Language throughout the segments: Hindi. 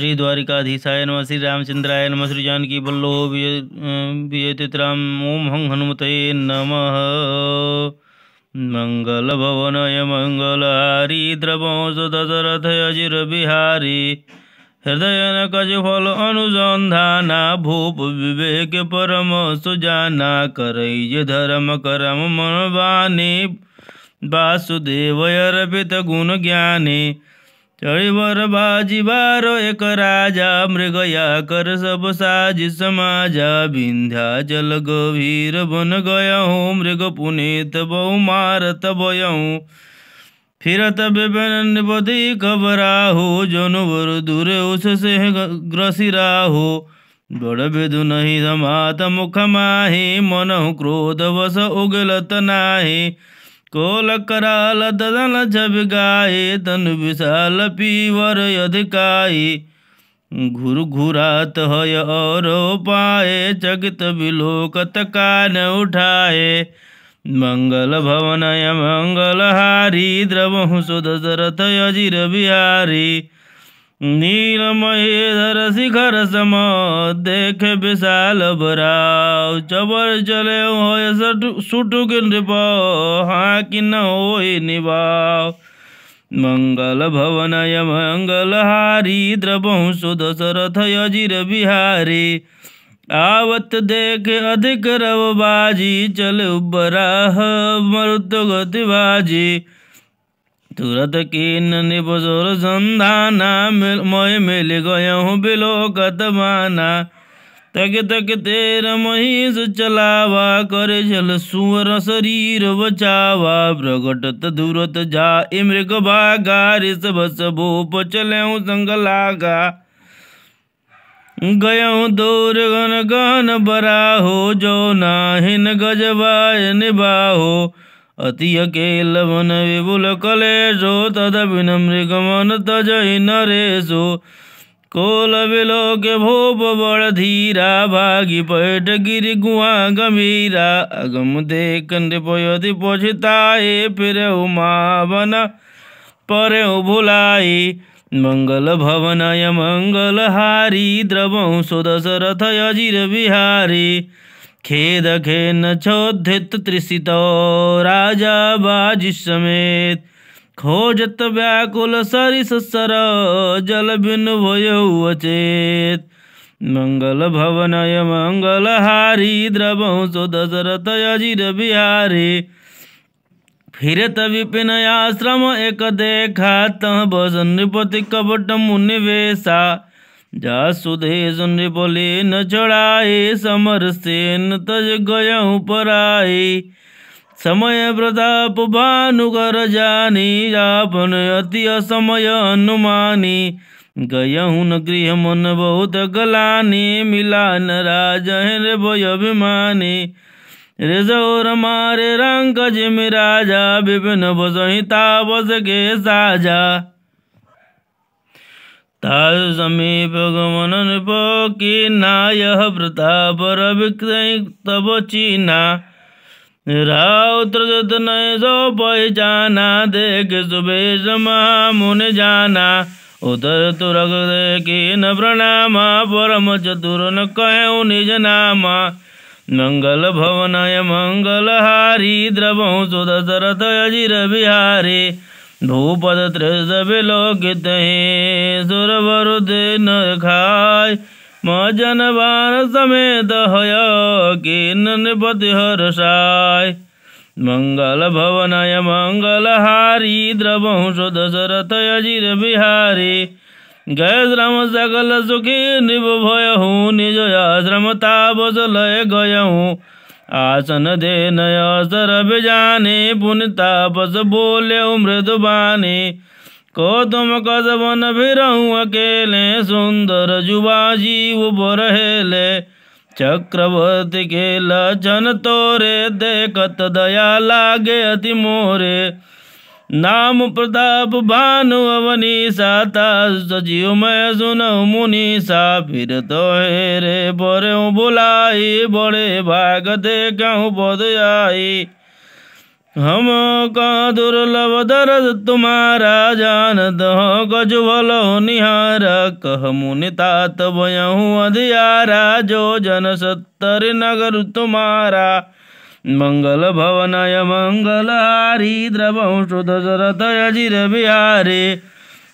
श्री द्वारिकाधीशाय नम श्री रामचंद्राय नम श्री जानकी बल्लो विजयतित अं, ओम हंग हनुमत नम मंगल भवनय मंगलहारी द्रवंशदशरथ अजिर बिहारी हृदय कज फल अनुसंधाना भूप विवेक परम सुजाना करई धर्म करम मन वासुदेव वासुदेवय अर्पित गुण ज्ञानी चढ़िबर बाजी बार एक राजा मृगया कर सब साजि समाजा विंध्या जल गभीर बन गय मृग पुनीत बहु मारत बयऊँ फिरत विपिन बधि खबराहू जनुवर दूर उससे ग्रसिराहू बड़ बेदु नहीं समात मुख माही मनहु क्रोध बस उगलत नाही कोल कराल ददन जब गाए तन विशाल पीवर यदकाई घुर घुरात हय और पाए जगत बिलोकत कान उठाए मंगल भवन मंगलहारी द्रवहु सुदशरथ यजिर बिहारी धर शिखर सम देख विशाल बराव चबर चले हो सुटु नृप हाँ कि न हो निभाव मंगल मंगल हारी द्रवहु सुदशरथ यजीर बिहारी आवत देख अधिक रव बाजी चल बराह मरुत बाजी तुरत कीन निबुजुर संधाना मिल मोय मिल गय हूँ बिलो कदमाना तक तक तेर महीस चलावा कर जल सुअर शरीर बचावा प्रगटत धुरत जा इमृग बागारिस बस भूप चले संग लागा गय दूर गन गन बरा हो जो नाहिन गजवाय निबाहो यके लवन বন कलेशो तद তদবিনমৃগমন তজই नरेशो कोल विलोक भोप बड़ धीरा भागी पैठ गिर गुआ गमीरा अगम देख नृपयति पोछिताए फिर उमा पर भुलाई मंगल भवनय मंगल हारी द्रवं सुदशरथ जिर बिहारी खेद घेन छोधित त्रिसितो राजा बाजी समेत खोजत व्याकुल सरिस सर जल बिन भयो अचेत मंगल हारी मंगलहारी द्रवंसो दशरथ अजीर बिहारी फिर तिपिन आश्रम एक देखा तह बस नृपति कपट मुनिवेशा जा सुधे सुन बोले न चढ़ाए समर सेन तज गय पर आए समय प्रताप भानु कर जानी जापन अति असमय अनुमानी गय न गृह मन बहुत गलानी मिला न राज अभिमानी रे जोर मारे रंग जिम राजा बस ही बस के साजा ताय समीप गमनन की नायः पर तब चीना राउत्र जतनय सो पहचाना देख सुबेश मुन जाना उतर तुरक की न प्रणामा परम चतुर न कहु निज नामा मंगल भवनय मंगलहारी द्रवं सुदशरथ अजिर बिहारी धूपद त्रिस विलोकित खाय मजन बार समेत हय किन हर्षाय मंगल भवनय मंगलहारी द्रवंश दशरथ यजीर बिहारी गयश्रम सकल सुखी निभ भयहूँ निज आश्रम तापस लय गयहूँ आसन दे नया सरब जाने बुनता बस बोले उम्र दुबाने को तुम कसबन फिरहूँ अकेले सुंदर जुबा जीव बरहेले चक्रवर्ती के लचन तोरे देखत दया लागे अति मोरे नाम प्रताप भानु अवनी साता सजीव मैं सुन मुनि सा फिर तो हेरे बोरे बुलाई बड़े भाग दे कहूँ बोध आई हम का दुर्लभ दरद तुम्हारा जान दो गज भलो निहार कह मुनि तात भयहूँ अधियारा जो जन सत्तर नगर तुम्हारा मंगल भवनय मंगलहारी द्रवंशुधरतयजिर बिहारे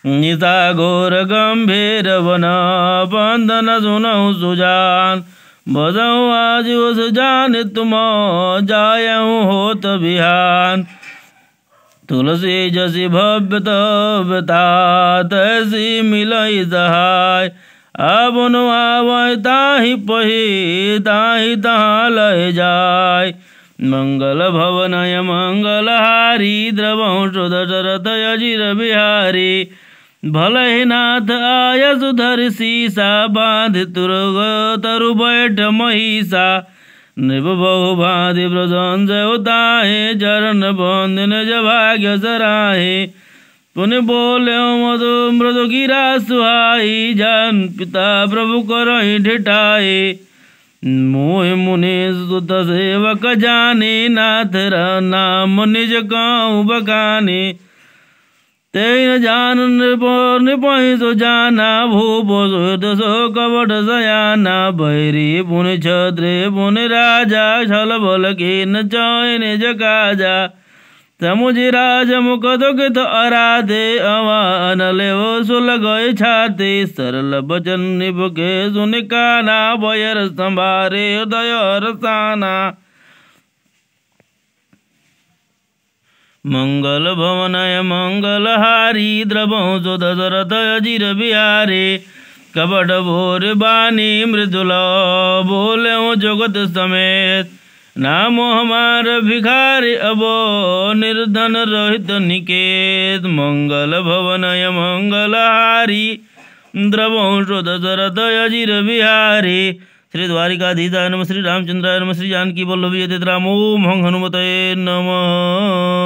निता घोर गंभीर वन बंदन सुनऊ सुजान भजऊ आज उस जान तुम जायऊ होत बिहान तुलसी जसी भव्य तव्यता तैसी मिलई सहाय अब नु आवय ताही पही ताही तहाँ लय जाय मंगल मङ्गलभवनय मङ्गलहारी बिहारी भलहिनाथ आय सुधर सीसा बाध तुरग तरु बैठ महिषा निव बहु भाधि ब्रजन जय चरण बंद निज भाग्य सराहे पुन बोल मधु मृदु गिरा सुहाई जान पिता प्रभु करहि ढिठाई मोय मुनि सुत सेवक जाने नाथ नाम निज गाँव बगाने तेन जान नृपो नृपहि तो जाना भूप सो कवट सयाना भैरी पुन छद्रे पुन राजा छल बल के न चय निज काजा तमुझी राज मुख दुखित तो अराधे अवान ले वो छाती सरल भजन निभके सुनिकाना भयर संभारे हृदय रसाना मंगल भवनय मंगलहारी द्रवं सुदशरथ अजीर बिहारी कपट भोर बानी मृदुल बोले जगत समेत नामो हमार भिखारी अबो निर्धन रहित निकेत मंगल भवनय मंगलहारी द्रवंशोदरदयजिर बिहारी श्री द्वारिकाधीता नम श्री रामचंद्राय नम श्री जानकी वल्लभी राम ओम हंग हनुमते नमः